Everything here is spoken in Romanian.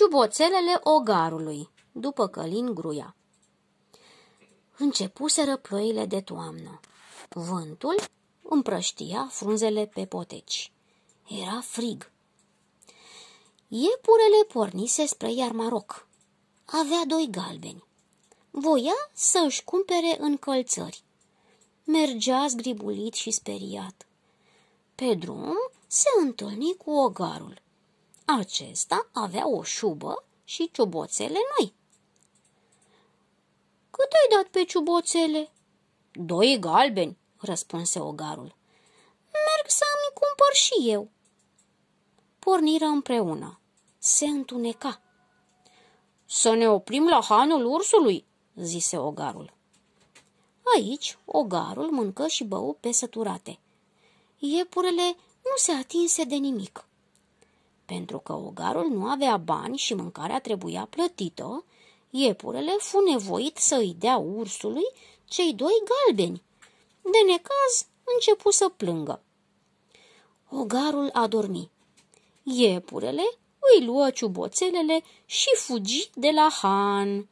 ciuboțelele ogarului, după călin gruia. Începuseră ploile de toamnă. Vântul împrăștia frunzele pe poteci. Era frig. Iepurele pornise spre iar Maroc. Avea doi galbeni. Voia să își cumpere încălțări. Mergea zgribulit și speriat. Pe drum se întâlni cu ogarul. Acesta avea o șubă și ciuboțele noi. Cât ai dat pe ciuboțele? Doi galbeni, răspunse ogarul. Merg să mi cumpăr și eu. Porniră împreună. Se întuneca. Să ne oprim la hanul ursului, zise ogarul. Aici, ogarul mâncă și bău pe săturate. Iepurele nu se atinse de nimic. Pentru că ogarul nu avea bani și mâncarea trebuia plătită, iepurele fu nevoit să îi dea ursului cei doi galbeni. De necaz începu să plângă. Ogarul a dormit. Iepurele îi luă ciuboțelele și fugi de la Han.